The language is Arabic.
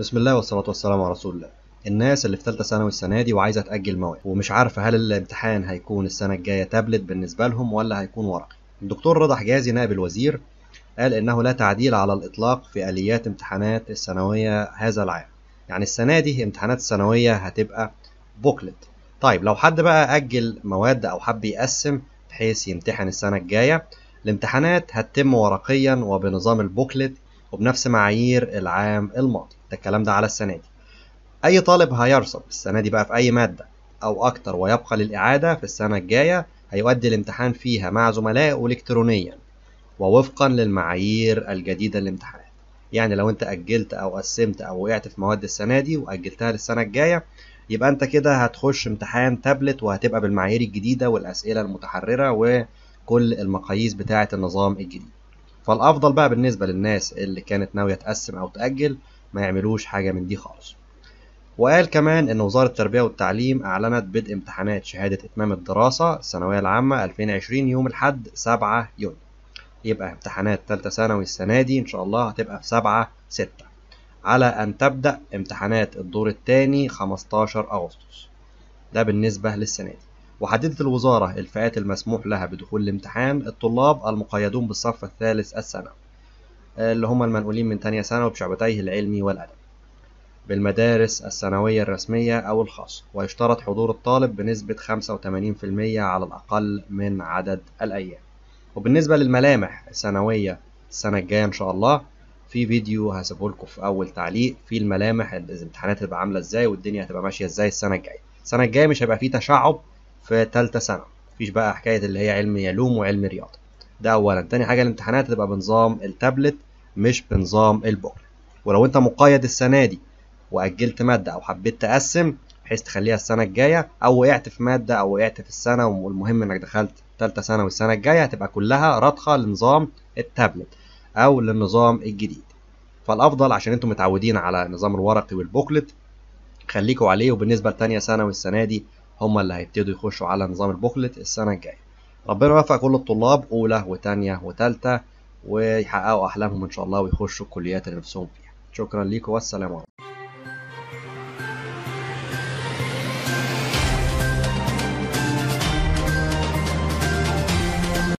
بسم الله والصلاة والسلام على رسول الله الناس اللي في ثالثه ثانوي السنه دي وعايزه تاجل مواد ومش عارفه هل الامتحان هيكون السنه الجايه تابلت بالنسبه لهم ولا هيكون ورقي الدكتور رضا حجازي نائب الوزير قال انه لا تعديل على الاطلاق في اليات امتحانات الثانويه هذا العام يعني السنه دي امتحانات الثانويه هتبقى بوكلت طيب لو حد بقى اجل مواد او حب يقسم بحيث يمتحن السنه الجايه الامتحانات هتتم ورقيا وبنظام البوكلت وبنفس معايير العام الماضي ده الكلام ده على السنة دي أي طالب هيرسب السنة دي بقى في أي مادة أو أكتر ويبقى للإعادة في السنة الجاية هيؤدي الامتحان فيها مع زملائه إلكترونيا ووفقا للمعايير الجديدة للامتحانات يعني لو أنت أجلت أو قسمت أو وقعت في مواد السنة دي وأجلتها للسنة الجاية يبقى أنت كده هتخش امتحان تابلت وهتبقى بالمعايير الجديدة والأسئلة المتحررة وكل المقاييس بتاعة النظام الجديد فالأفضل بقى بالنسبة للناس اللي كانت ناوية تقسم أو تأجل ما يعملوش حاجة من دي خالص وقال كمان إن وزارة التربية والتعليم أعلنت بدء امتحانات شهادة إتمام الدراسة الثانوية العامة 2020 يوم الأحد 7 يونيو يبقى امتحانات تالتة ثانوي السنة دي إن شاء الله هتبقى في 7 6 على أن تبدأ امتحانات الدور الثاني 15 أغسطس ده بالنسبة للسنة دي وحددت الوزارة الفئات المسموح لها بدخول الامتحان الطلاب المقيدون بالصف الثالث الثانوي آه، اللي هم المنقولين من تانية ثانوي بشعبتيه العلمي والأدبي بالمدارس الثانوية الرسمية أو الخاصة ويشترط حضور الطالب بنسبة 85% على الأقل من عدد الأيام وبالنسبة للملامح السنوية السنة الجاية إن شاء الله في فيديو هسيبه لكم في أول تعليق في الملامح الامتحانات هتبقى عاملة إزاي والدنيا هتبقى ماشية إزاي السنة الجاية السنة الجاية مش هيبقى فيه تشعب في تالتة ثانوي مفيش بقى حكاية اللي هي علم يلوم وعلم رياضة ده اولا تاني حاجه الامتحانات هتبقى بنظام التابلت مش بنظام البوكلت ولو انت مقيد السنه دي واجلت ماده او حبيت تقسم بحيث تخليها السنه الجايه او وقعت في ماده او وقعت في السنه والمهم انك دخلت ثالثه سنه والسنه الجايه هتبقى كلها رادخه لنظام التابلت او للنظام الجديد فالافضل عشان انتم متعودين على النظام الورقي والبوكلت خليكوا عليه وبالنسبه لثانيه ثانوي السنه دي هم اللي هيبتدوا يخشوا على نظام البوكلت السنه الجايه ربنا يوفق كل الطلاب اولى وثانيه وثالثه ويحققوا احلامهم ان شاء الله ويخشوا الكليات اللي نفسهم فيها شكرا ليكم والسلام عليكم